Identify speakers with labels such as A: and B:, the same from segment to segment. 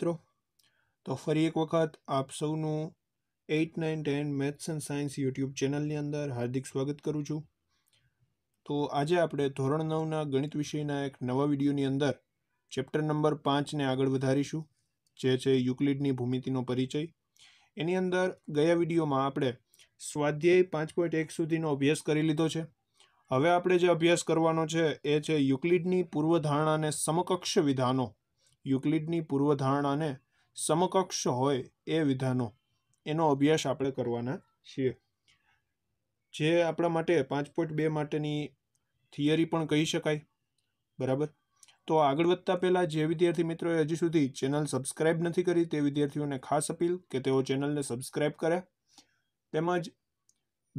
A: મિત્રો તો ફરી એક વખત આપ સૌનું eight nine ten maths and science YouTube ચેનલની અંદર હાર્દિક સ્વાગત કરું છું તો આજે આપણે ધોરણ નવના ગણિત વિષયના એક નવા વિડીયોની અંદર ચેપ્ટર નંબર પાંચને આગળ વધારીશું જે છે યુક્લિડની ભૂમિતિનો પરિચય એની અંદર ગયા વિડીયોમાં આપણે સ્વાધ્યાય પાંચ પોઈન્ટ એક સુધીનો અભ્યાસ કરી લીધો છે હવે આપણે જે અભ્યાસ કરવાનો છે એ છે યુક્લિડની પૂર્વધારણાને સમકક્ષ વિધાનો યુક્લિડની પૂર્વધારણાને સમકક્ષ હોય એ વિધાનો એનો અભ્યાસ આપણે કરવાના છીએ જે આપણા માટે પાંચ પોઈન્ટ બે માટેની થિયરી પણ કહી શકાય બરાબર તો આગળ વધતા પહેલાં જે વિદ્યાર્થી મિત્રોએ હજી સુધી ચેનલ સબસ્ક્રાઇબ નથી કરી તે વિદ્યાર્થીઓને ખાસ અપીલ કે તેઓ ચેનલને સબસ્ક્રાઇબ કરે તેમજ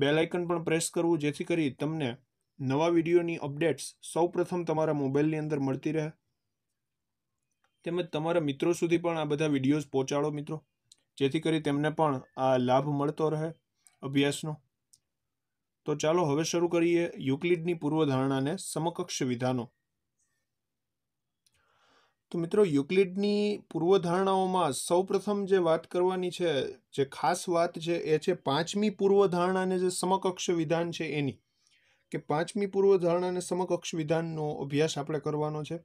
A: બેલાઇકન પણ પ્રેસ કરવું જેથી કરી તમને નવા વિડીયોની અપડેટ્સ સૌપ્રથમ તમારા મોબાઈલની અંદર મળતી રહે તેમજ તમારા મિત્રો સુધી પણ આ બધા વિડીયોઝ પહોંચાડો મિત્રો જેથી કરી તેમને પણ આ લાભ મળતો રહે અભ્યાસનો તો ચાલો હવે શરૂ કરીએ યુક્લિડની પૂર્વધારણાને સમકક્ષ વિધાનો તો મિત્રો યુક્લિડની પૂર્વધારણાઓમાં સૌપ્રથમ જે વાત કરવાની છે જે ખાસ વાત છે એ છે પાંચમી પૂર્વધારણાને જે સમકક્ષ વિધાન છે એની કે પાંચમી પૂર્વધારણાને સમકક્ષ વિધાનનો અભ્યાસ આપણે કરવાનો છે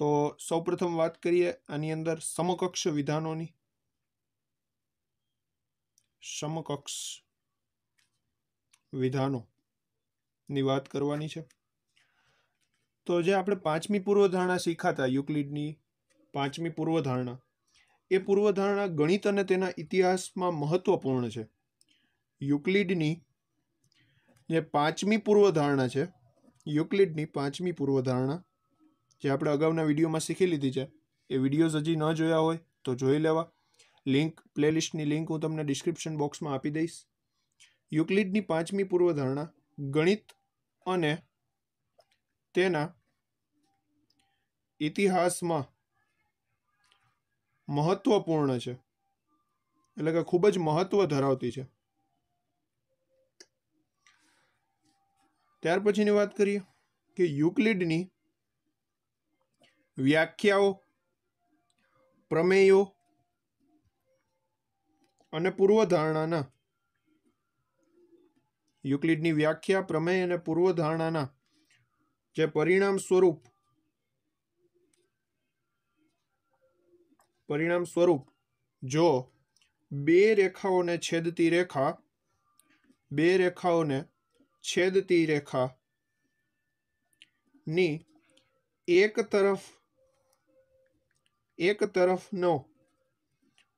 A: તો સૌપ્રથમ વાત કરીએ આની અંદર સમકક્ષ વિધાનોની સમકક્ષ વિધાનો ની વાત કરવાની છે તો જે આપણે પાંચમી પૂર્વધારણા શીખાતા યુક્લિડની પાંચમી પૂર્વધારણા એ પૂર્વધારણા ગણિત અને તેના ઇતિહાસમાં મહત્વપૂર્ણ છે યુક્લિડની જે પાંચમી પૂર્વધારણા છે યુક્લિડની પાંચમી પૂર્વધારણા જે આપણે અગાઉના વિડીયોમાં શીખી લીધી છે એ વિડીયોઝ હજી ન જોયા હોય તો જોઈ લેવા લિંક પ્લેલિસ્ટની લિંક હું તમને ડિસ્ક્રિપ્શન બોક્સમાં આપી દઈશ યુક્લિડની પાંચમી પૂર્વધારણા ગણિત અને તેના ઇતિહાસમાં મહત્વપૂર્ણ છે એટલે કે ખૂબ જ મહત્વ ધરાવતી છે ત્યાર પછીની વાત કરીએ કે યુક્લિડની વ્યાખ્યાઓ પ્રમેયો અને પૂર્વધારણાના યુક્લિડની વ્યાખ્યા પ્રમેય અને પૂર્વધારણાના જે પરિણામ સ્વરૂપ પરિણામ સ્વરૂપ જો બે રેખાઓને છેદતી રેખા બે રેખાઓને છેદતી રેખા ની એક તરફ એક તરફનો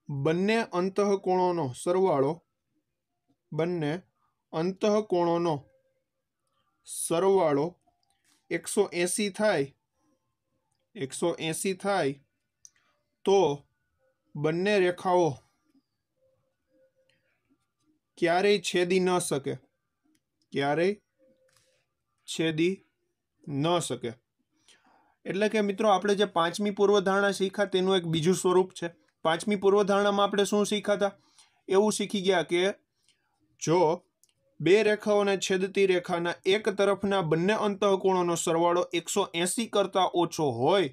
A: બંને અંતઃકોણોનો સરવાળો બંને અંતઃકોણોનો સરવાળો એકસો એંસી થાય એકસો એંસી થાય તો બંને રેખાઓ ક્યારેય છેદી ન શકે ક્યારેય છેદી ન શકે એટલે કે મિત્રો આપણે જે પાંચમી પૂર્વધારણા શીખ્યા તેનું એક બીજું સ્વરૂપ છે પાંચમી પૂર્વધારણામાં આપણે શું શીખ્યા હતા એવું શીખી ગયા કે જો બે રેખાઓને છેદતી રેખાના એક તરફના બંને અંતઃકોણોનો સરવાળો એકસો એંસી કરતાં ઓછો હોય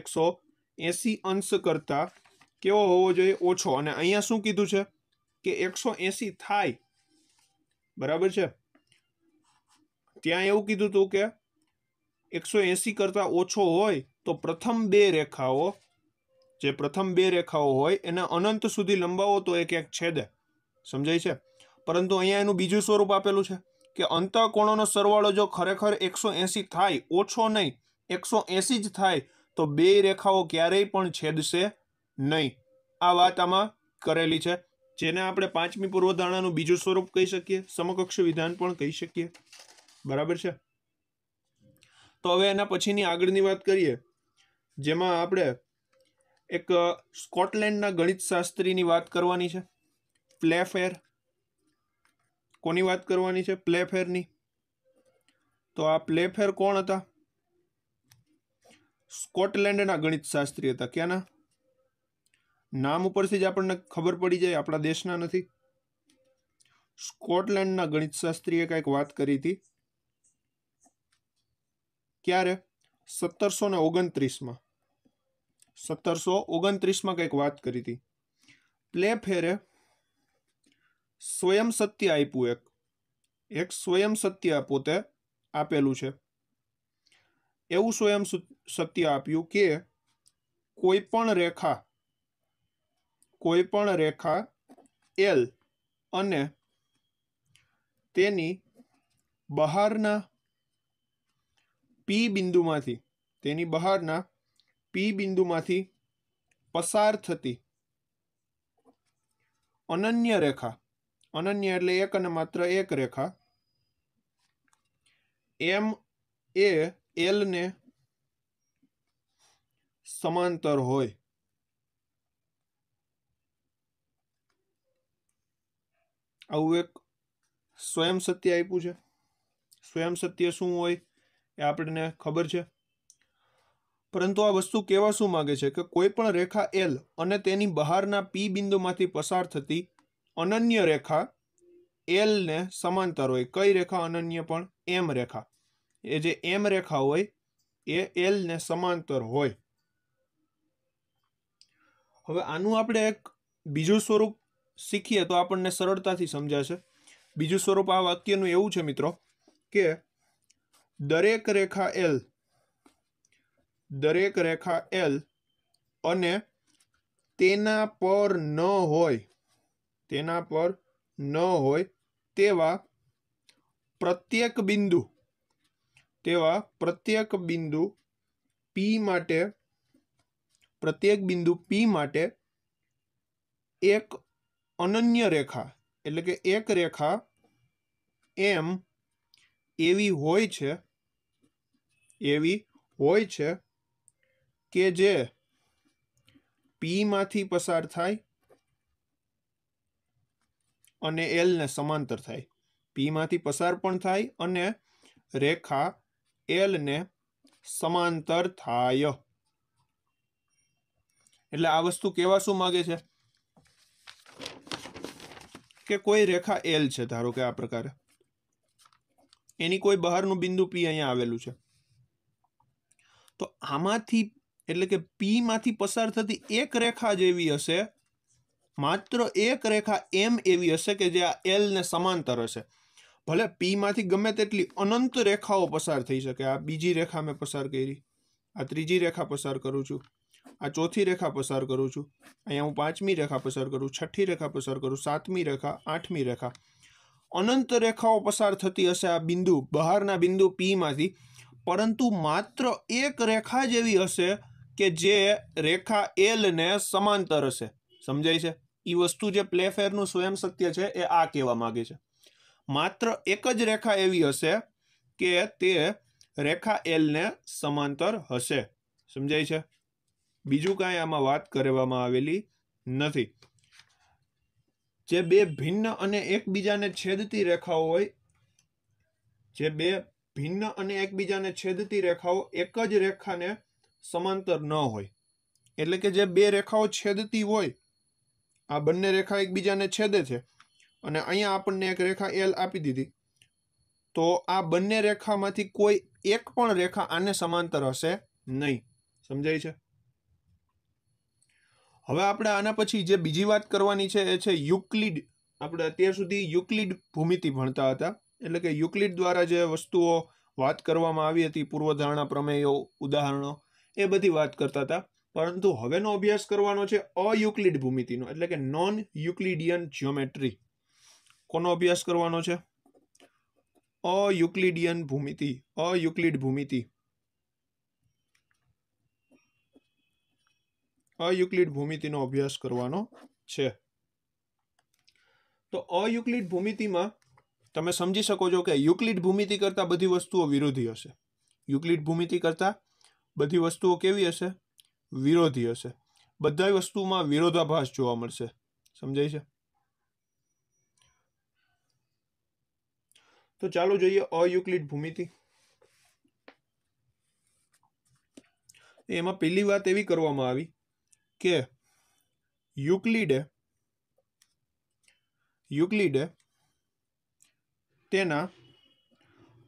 A: એકસો એંસી અંશ કરતાં કેવો હોવો જોઈએ ઓછો અને અહીંયા શું કીધું છે કે એકસો એંસી થાય બરાબર છે ત્યાં એવું કીધું હતું કે એકસો એંસી કરતાં ઓછો હોય તો પ્રથમ બે રેખાઓ જે પ્રથમ બે રેખાઓ હોય એને અનંત સુધી લંબાવો તો એક એક છેદે સમજાય છે પરંતુ અહીંયા એનું બીજું સ્વરૂપ આપેલું છે કે અંત કોણોનો સરવાળો જો ખરેખર એકસો એંસી થાય ઓછો નહીં એકસો એંસી જ થાય તો બે રેખાઓ ક્યારેય પણ છેદશે નહીં આ વાત આમાં કરેલી છે જેને આપણે પાંચમી પૂર્વધારણાનું બીજું સ્વરૂપ કહી શકીએ સમકક્ષ વિધાન પણ કહી શકીએ બરાબર છે તો હવે એના પછીની આગળની વાત કરીએ જેમાં આપણે એક સ્કોટલેન્ડના ગણિતશાસ્ત્રીની વાત કરવાની છે પ્લેફેર કોની વાત કરવાની છે પ્લેફેરની તો આ પ્લેફેર કોણ હતા સ્કોટલેન્ડના ગણિતશાસ્ત્રી હતા ક્યાંના નામ ઉપરથી જ આપણને ખબર પડી જાય આપણા દેશના નથી સ્કોટલેન્ડના ગણિતશાસ્ત્રીએ કંઈક વાત કરી હતી ક્યારે સત્તરસો ને ઓગણત્રીસમાં સત્તરસો ઓગણત્રીસમાં કંઈક વાત કરી હતી પ્લે ફેરે સ્વયં સત્ય આપ્યું એક એક સ્વયં સત્ય પોતે આપેલું છે એવું સ્વયં સત્ય આપ્યું કે કોઈ પણ રેખા કોઈ પણ રેખા એલ અને તેની બહારના પી બિંદુમાંથી તેની બહારના પી બિંદુમાંથી પસાર થતી અનન્ય રેખા અનન્ય એટલે એક અને માત્ર એક રેખા એમ એ એલને સમાંતર હોય આવું એક સ્વયં સત્ય આપ્યું છે સ્વયં સત્ય શું હોય એ આપણને ખબર છે પરંતુ આ વસ્તુ કહેવા શું માગે છે કે કોઈ પણ રેખા એલ અને તેની બહારના પી બિંદુમાંથી પસાર થતી અનન્ય રેખા એલને સમાંતર હોય કઈ રેખા અનન્ય પણ એમ રેખા એ જે એમ રેખા હોય એ એલને સમાંતર હોય હવે આનું આપણે એક બીજું સ્વરૂપ શીખીએ તો આપણને સરળતાથી સમજાશે બીજું સ્વરૂપ આ વાક્યનું એવું છે મિત્રો કે દરેક રેખા એલ દરેક રેખા એલ અને તેના પર ન હોય તેના પર ન હોય તેવા પ્રત્યેક બિંદુ તેવા પ્રત્યેક બિંદુ પી માટે પ્રત્યેક બિંદુ પી માટે એક અનન્ય રેખા એટલે કે એક રેખા એમ એવી હોય છે એવી હોય છે કે જે પીમાંથી પસાર થાય અને એલને સમાંતર થાય પીમાંથી પસાર પણ થાય અને રેખા એલને સમાંતર થાય એટલે આ વસ્તુ કેવા શું માગે છે કે કોઈ રેખા એલ છે ધારો કે આ પ્રકારે એની કોઈ બહારનું બિંદુ પી અહીંયા આવેલું છે તો આમાંથી એટલે કે પીમાંથી પસાર થતી એક રેખા જ એવી હશે માત્ર એક રેખા એમ એવી હશે કે જે આ એલને સમાંતર હશે ભલે પીમાંથી ગમે તેટલી અનંત રેખાઓ પસાર થઈ શકે આ બીજી રેખા મેં પસાર કરી આ ત્રીજી રેખા પસાર કરું છું આ ચોથી રેખા પસાર કરું છું અહીંયા હું પાંચમી રેખા પસાર કરું છઠ્ઠી રેખા પસાર કરું સાતમી રેખા આઠમી રેખા અનંત રેખાઓ પસાર થતી હશે આ બિંદુ બહારના બિંદુ પીમાંથી પરંતુ માત્ર એક રેખા જ એવી હશે કે જે રેખા એલને સમાંતર હશે સમજાય છે એ વસ્તુ જે પ્લેફેરનું સ્વયં સત્ય છે એ આ કહેવા માગે છે માત્ર એક જ રેખા એવી હશે કે તે રેખા એલને સમાંતર હશે સમજાય છે બીજું કાંઈ આમાં વાત કરવામાં આવેલી નથી જે બે ભિન્ન અને એકબીજાને છેદતી રેખાઓ હોય જે બે ભિન્ન અને એકબીજાને છેદતી રેખાઓ એક જ રેખાને સમાંતર ન હોય એટલે કે જે બે રેખાઓ છેદતી હોય આ બંને રેખા એકબીજાને છેદે છે અને અહીંયા આપણને એક રેખા એલ આપી દીધી તો આ બંને રેખામાંથી કોઈ એક પણ રેખા આને સમાંતર હશે નહીં સમજાય છે હવે આપણે આના પછી જે બીજી વાત કરવાની છે એ છે યુક્લિડ આપણે અત્યાર સુધી યુક્લિડ ભૂમિતિ ભણતા હતા એટલે કે યુક્લિડ દ્વારા જે વસ્તુઓ વાત કરવામાં આવી હતી પૂર્વધારણા પ્રમેયો ઉદાહરણો એ બધી વાત કરતા હતા પરંતુ હવેનો અભ્યાસ કરવાનો છે અયુક્લિડ ભૂમિતિનો એટલે કે નોન યુક્લિડિયન જ્યોમેટ્રી કોનો અભ્યાસ કરવાનો છે અયુક્લિડિયન ભૂમિતિ અયુક્લિડ ભૂમિતિ અયુક્લિડ ભૂમિતિનો અભ્યાસ કરવાનો છે તો અયુક્લિડ ભૂમિતિમાં તમે સમજી શકો છો કે યુક્લિડ ભૂમિતિ કરતાં બધી વસ્તુઓ વિરોધી હશે યુક્લિડ ભૂમિતિ કરતાં બધી વસ્તુઓ કેવી હશે વિરોધી હશે બધા વસ્તુમાં વિરોધાભાસ જોવા મળશે સમજાય છે તો ચાલો જોઈએ અયુક્લિડ ભૂમિતિ એમાં પહેલી વાત એવી કરવામાં આવી કે યુક્લિડે યુક્લિડે તેના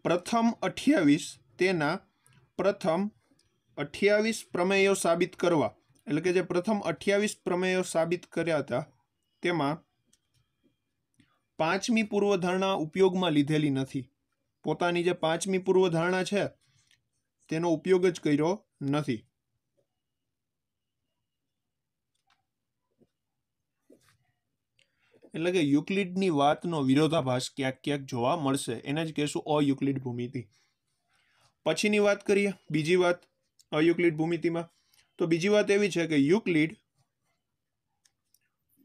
A: પ્રથમ અઠ્યાવીસ તેના પ્રથમ અઠ્યાવીસ પ્રમેયો સાબિત કરવા એટલે કે જે પ્રથમ અઠ્યાવીસ પ્રમેયો સાબિત કર્યા હતા તેમાં પાંચમી પૂર્વધારણા ઉપયોગમાં લીધેલી નથી પોતાની જે પાંચમી પૂર્વધારણા છે તેનો ઉપયોગ જ કર્યો નથી એટલે કે યુક્લિડની વાતનો વિરોધાભાસ ક્યાંક ક્યાંક જોવા મળશે એને જ કહેશું અયુક્લિડ ભૂમિતિ પછીની વાત કરીએ બીજી વાત અયુક્લિડ ભૂમિતિમાં તો બીજી વાત એવી છે કે યુક્લિડ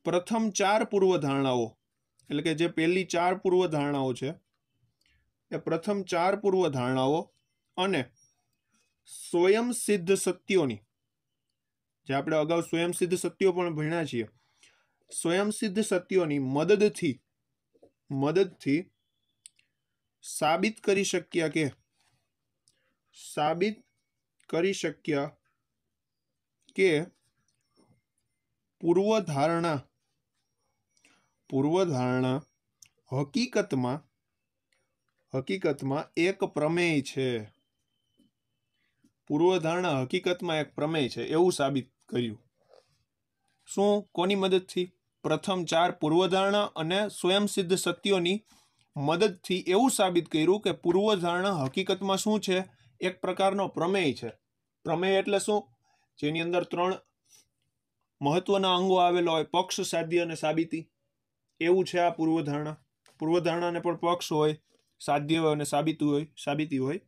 A: પ્રથમ ચાર પૂર્વધારણાઓ એટલે કે જે પહેલી ચાર પૂર્વધારણાઓ છે એ પ્રથમ ચાર પૂર્વધારણાઓ અને સ્વયંસિદ્ધ સત્યોની જે આપણે અગાઉ સ્વયંસિદ્ધ સત્યો પણ ભણ્યા છીએ સ્વયંસિદ્ધ સત્યોની મદદથી મદદથી સાબિત કરી શક્યા કે સાબિત કરી શક્યા કે પૂર્વધારણા પૂર્વધારણા હકીકતમાં હકીકતમાં એક પ્રમેય છે પૂર્વધારણા હકીકતમાં એક પ્રમેય છે એવું સાબિત કર્યું શું કોની મદદથી પ્રથમ ચાર પૂર્વધારણા અને સ્વયંસિદ્ધ સત્યોની મદદથી એવું સાબિત કર્યું કે પૂર્વધારણા હકીકતમાં શું છે એક પ્રકારનો પ્રમેય છે પ્રમેય એટલે શું જેની અંદર ત્રણ મહત્વના અંગો આવેલા હોય પક્ષ સાધ્ય અને સાબિતી એવું છે આ પૂર્વધારણા પૂર્વધારણાને પણ પક્ષ હોય સાધ્ય હોય અને સાબિતું હોય સાબિતી હોય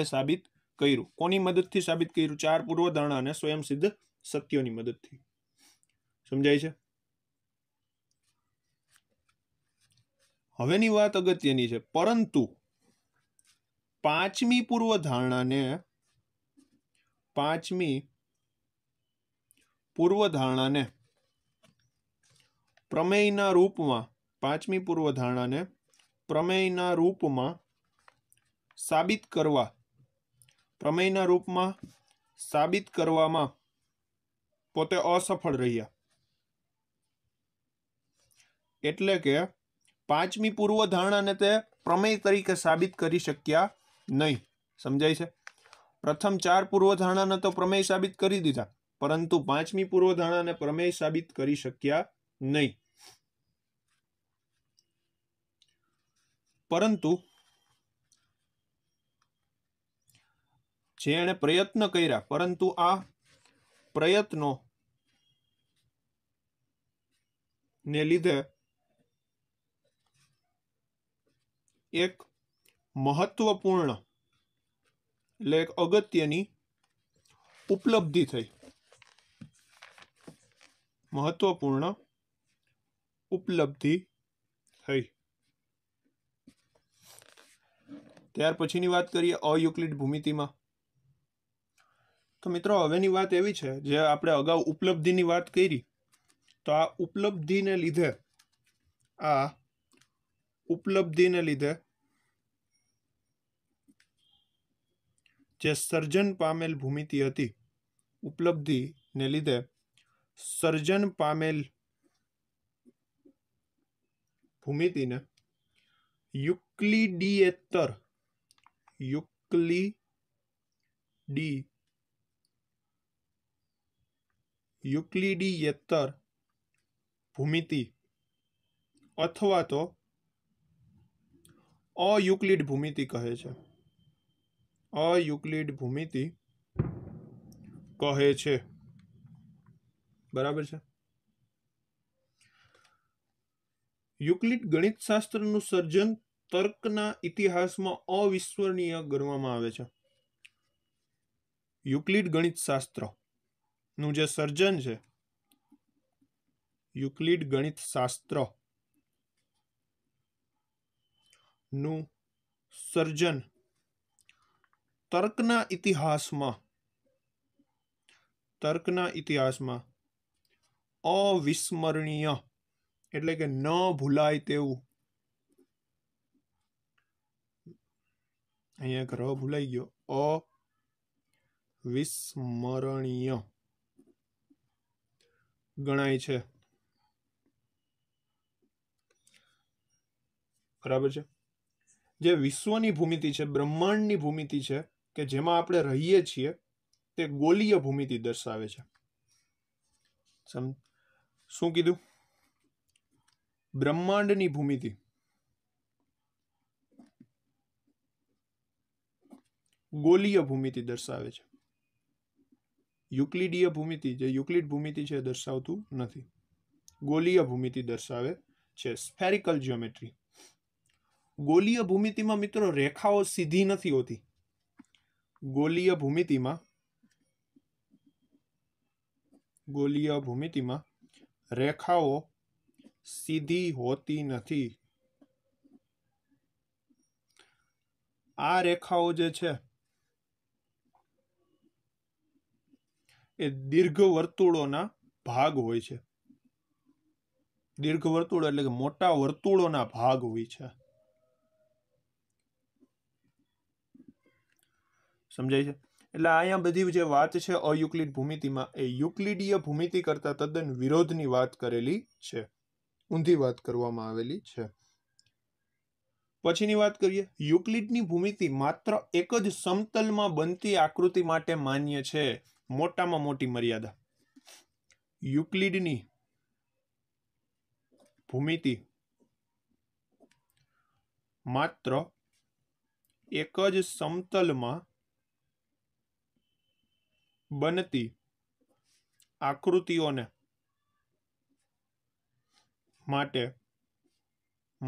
A: એ સાબિત કર્યું કોની મદદથી સાબિત કર્યું ચાર પૂર્વધારણા અને સ્વયંસિદ્ધ સત્યોની મદદથી સમજાય છે હવેની વાત અગત્યની છે પરંતુ પાંચમી પૂર્વ ધારણાને પાંચમી પૂર્વ ધારણાને પ્રમેયના રૂપમાં પાંચમી પૂર્વ ધારણાને પ્રમેયના રૂપમાં સાબિત કરવા પ્રમેયના રૂપમાં સાબિત કરવામાં પોતે અસફળ રહ્યા એટલે કે પાંચમી પૂર્વ ધારણાને તે પ્રમેય તરીકે સાબિત કરી શક્યા નહીં સમજાય છે પ્રથમ ચાર પૂર્વધારણાને તો પ્રમેય સાબિત કરી દીધા પરંતુ પાંચમી પૂર્વ ધારણાને પ્રમેય સાબિત કરી શક્યા નહીં પરંતુ જે એણે પ્રયત્ન કર્યા પરંતુ આ પ્રયત્નો ને લીધે એક મહત્વપૂર્ણ એટલે એક અગત્યની ઉપલબ્ધિ થઈ મહત્વપૂર્ણ ઉપલબ્ધિ થઈ ત્યાર પછીની વાત કરીએ અયુક્લિડ ભૂમિતિમાં તો મિત્રો હવેની વાત એવી છે જે આપણે અગાઉ ઉપલબ્ધિની વાત કરી તો આ ઉપલબ્ધિને લીધે આ उपलब्धि सर्जन पामेल भूमिति थी उपलब्धि ने लीधे सर्जन भूमि भूमिति ने युक्ली डी एतर युक्ली डी युक्लिडी यूमिति अथवा तो અયુક્લિડ ભૂમિતિ કહે છે અયુક્લિડ ભૂમિતિ કહે છે બરાબર છે યુક્લિડ ગણિતશાસ્ત્રનું સર્જન તર્કના ઇતિહાસમાં અવિસ્મરણીય ગણવામાં આવે છે યુક્લિડ ગણિતશાસ્ત્રનું જે સર્જન છે યુક્લિડ ગણિતશાસ્ત્ર નું સર્જન તર્કના ઇતિહાસમાં તર્કના ઇતિહાસમાં અવિસ્મરણીય એટલે કે ન ભૂલાય તેવું અહીંયા એક ર ભૂલાઈ ગયો અવિસ્મરણીય ગણાય છે બરાબર છે જે વિશ્વની ભૂમિતિ છે બ્રહ્માંડની ભૂમિતિ છે કે જેમાં આપણે રહીએ છીએ તે ગોલીય ભૂમિતિ દર્શાવે છે શું કીધું બ્રહ્માંડની ભૂમિતિ ગોલીય ભૂમિતિ દર્શાવે છે યુક્લિડીય ભૂમિતિ જે યુક્લિડ ભૂમિતિ છે દર્શાવતું નથી ગોલીય ભૂમિતિ દર્શાવે છે સ્ફેરિકલ જ્યોમેટ્રી ગોલીય ભૂમિતિમાં મિત્રો રેખાઓ સીધી નથી હોતી ગોલીય ભૂમિતિમાં ગોલીય ભૂમિતિમાં રેખાઓ સીધી હોતી નથી આ રેખાઓ જે છે એ દીર્ઘ વર્તુળોના ભાગ હોય છે દીર્ઘ વર્તુળ એટલે કે મોટા વર્તુળોના ભાગ હોય છે સમજાય છે એટલે અહીંયા બધી જે વાત છે અયુક્લિડ ભૂમિતિમાં એ યુક્લિડીય ભૂમિતિ કરતાં તદ્દન વિરોધની વાત કરેલી છે ઊંધી વાત કરવામાં આવેલી છે પછીની વાત કરીએ યુક્લિડની ભૂમિતિ માત્ર એક જ સમતલમાં બનતી આકૃતિ માટે માન્ય છે મોટામાં મોટી મર્યાદા યુક્લિડની ભૂમિતિ માત્ર એક જ સમતલમાં બનતી આકૃતિઓને માટે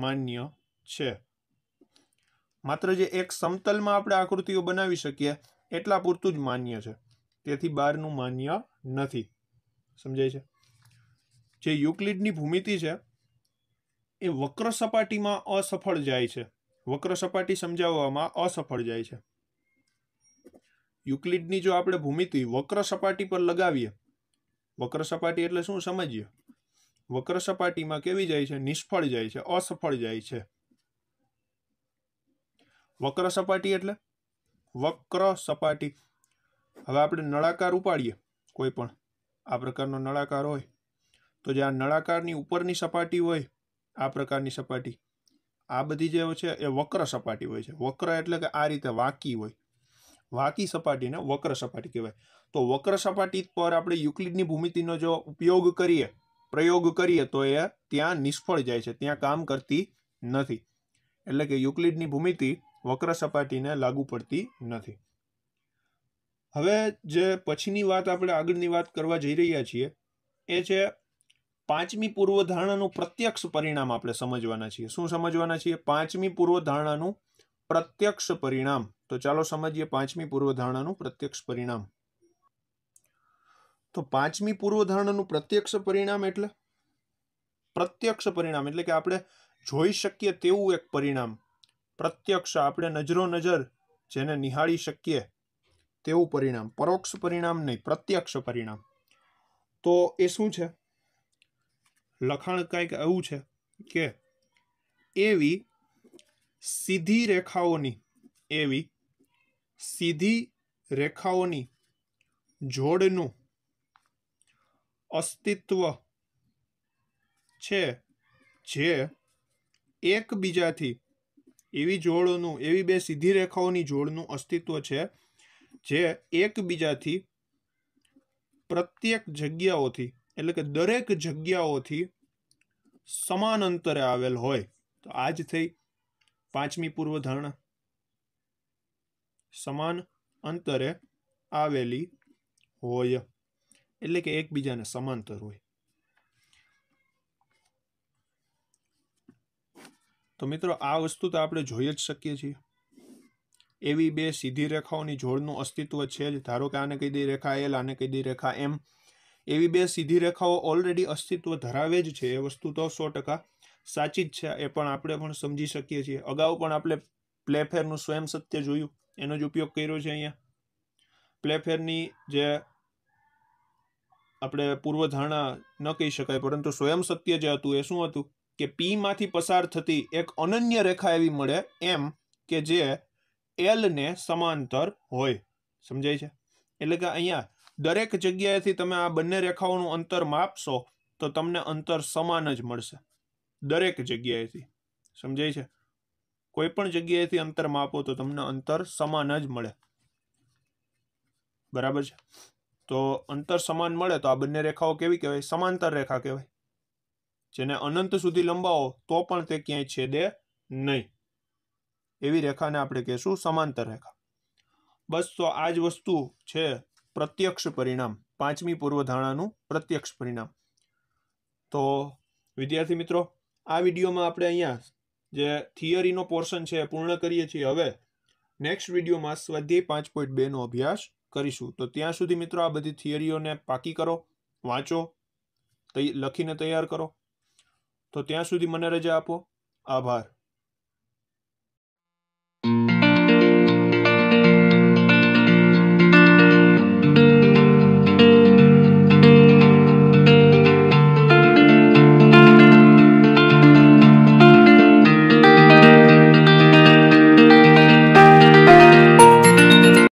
A: માન્ય છે માત્ર જે એક સમતલમાં આપણે આકૃતિઓ બનાવી શકીએ એટલા પૂરતું જ માન્ય છે તેથી બહારનું માન્ય નથી સમજાય છે જે યુક્લિડની ભૂમિતિ છે એ વક્ર સપાટીમાં અસફળ જાય છે વક્ર સપાટી સમજાવવામાં અસફળ જાય છે યુક્લિડની જો આપણે ભૂમિતિ વક્ર સપાટી પર લગાવીએ વક્ર સપાટી એટલે શું સમજીએ વક્ર સપાટીમાં કેવી જાય છે નિષ્ફળ જાય છે અસફળ જાય છે વક્ર સપાટી એટલે વક્ર સપાટી હવે આપણે નળાકાર ઉપાડીએ કોઈ પણ આ પ્રકારનો નળાકાર હોય તો જે આ નળાકારની ઉપરની સપાટી હોય આ પ્રકારની સપાટી આ બધી જે છે એ વક્ર સપાટી હોય છે વક્ર એટલે કે આ રીતે વાંકી હોય વાકી સપાટીને વક્ર સપાટી કહેવાય તો વક્ર સપાટી પર આપણે યુક્લિડની ભૂમિતિનો જો ઉપયોગ કરીએ પ્રયોગ કરીએ તો એ ત્યાં નિષ્ફળ જાય છે ત્યાં કામ કરતી નથી એટલે કે યુક્લિડની ભૂમિતિ વક્ર સપાટીને લાગુ પડતી નથી હવે જે પછીની વાત આપણે આગળની વાત કરવા જઈ રહ્યા છીએ એ છે પાંચમી પૂર્વધારણાનું પ્રત્યક્ષ પરિણામ આપણે સમજવાના છીએ શું સમજવાના છીએ પાંચમી પૂર્વધારણાનું પ્રત્યક્ષ પરિણામ તો ચાલો સમજીએ પાંચમી પૂર્વધારણાનું પ્રત્યક્ષ પરિણામ તો પાંચમી પૂર્વધારણાનું પ્રત્યક્ષ પરિણામ એટલે પ્રત્યક્ષ પરિણામ એટલે કે આપણે જોઈ શકીએ તેવું એક પરિણામ પ્રત્યક્ષ આપણે નજરો નજર જેને નિહાળી શકીએ તેવું પરિણામ પરોક્ષ પરિણામ નહીં પ્રત્યક્ષ પરિણામ તો એ શું છે લખાણ કાંઈક એવું છે કે એવી સીધી રેખાઓની એવી સીધી રેખાઓની જોડનું અસ્તિત્વ છે જે એકબીજાથી એવી જોડનું એવી બે સીધી રેખાઓની જોડનું અસ્તિત્વ છે જે એકબીજાથી પ્રત્યેક જગ્યાઓથી એટલે કે દરેક જગ્યાઓથી સમાન અંતરે આવેલ હોય તો આજ થઈ પાંચમી પૂર્વધારણા સમાન અંતરે આવેલી હોય એટલે કે એકબીજાને સમાંતર હોય તો મિત્રો આ વસ્તુ તો આપણે જોઈ જ શકીએ છીએ એવી બે સીધી રેખાઓની જોડનું અસ્તિત્વ છે જ ધારો કે આને કહી દઈ રેખા એલ આને કહી દઈ રેખા એમ એવી બે સીધી રેખાઓ ઓલરેડી અસ્તિત્વ ધરાવે જ છે એ વસ્તુ તો સો ટકા સાચી જ છે એ પણ આપણે પણ સમજી શકીએ છીએ અગાઉ પણ આપણે પ્લેફેરનું સ્વયં સત્ય જોયું એનો જ ઉપયોગ કર્યો છે અહીંયા પ્લેફેરની જે આપણે પૂર્વધારણા ન કહી શકાય પરંતુ સ્વયં સત્ય જે હતું એ શું હતું કે પીમાંથી પસાર થતી એક અનન્ય રેખા એવી મળે એમ કે જે એલને સમાંતર હોય સમજાય છે એટલે કે અહીંયા દરેક જગ્યાએથી તમે આ બંને રેખાઓનું અંતર માપશો તો તમને અંતર સમાન જ મળશે દરેક જગ્યાએથી સમજાય છે કોઈપણ જગ્યાએથી અંતર માપો તો તમને અંતર સમાન જ મળે બરાબર છે તો અંતર સમાન મળે તો આ બંને રેખાઓ કેવી કહેવાય સમાંતર રેખા કહેવાય જેને અનંત સુધી લંબાવો તો પણ તે ક્યાંય છેદે નહીં એવી રેખાને આપણે કહીશું સમાંતર રેખા બસ તો આ જ વસ્તુ છે પ્રત્યક્ષ પરિણામ પાંચમી પૂર્વધારણાનું પ્રત્યક્ષ પરિણામ તો વિદ્યાર્થી મિત્રો આ વિડીયોમાં આપણે અહીંયા જે થિયરીનો પોર્શન છે પૂર્ણ કરીએ છીએ હવે નેક્સ્ટ વિડીયોમાં સ્વાધ્યાય પાંચ પોઈન્ટ બેનો અભ્યાસ કરીશું તો ત્યાં સુધી મિત્રો આ બધી થિયરીઓને પાકી કરો વાંચો લખીને તૈયાર કરો તો ત્યાં સુધી મને રજા આપો આભાર